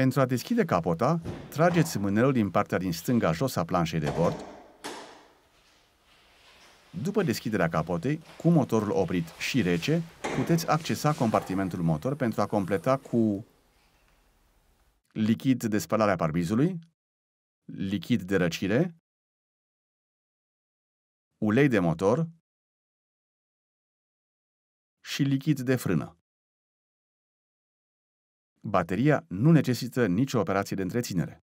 Pentru a deschide capota, trageți mânerul din partea din stânga jos a planșei de bord. După deschiderea capotei, cu motorul oprit și rece, puteți accesa compartimentul motor pentru a completa cu lichid de spălare a parbizului, lichid de răcire, ulei de motor și lichid de frână. Bateria nu necesită nicio operație de întreținere.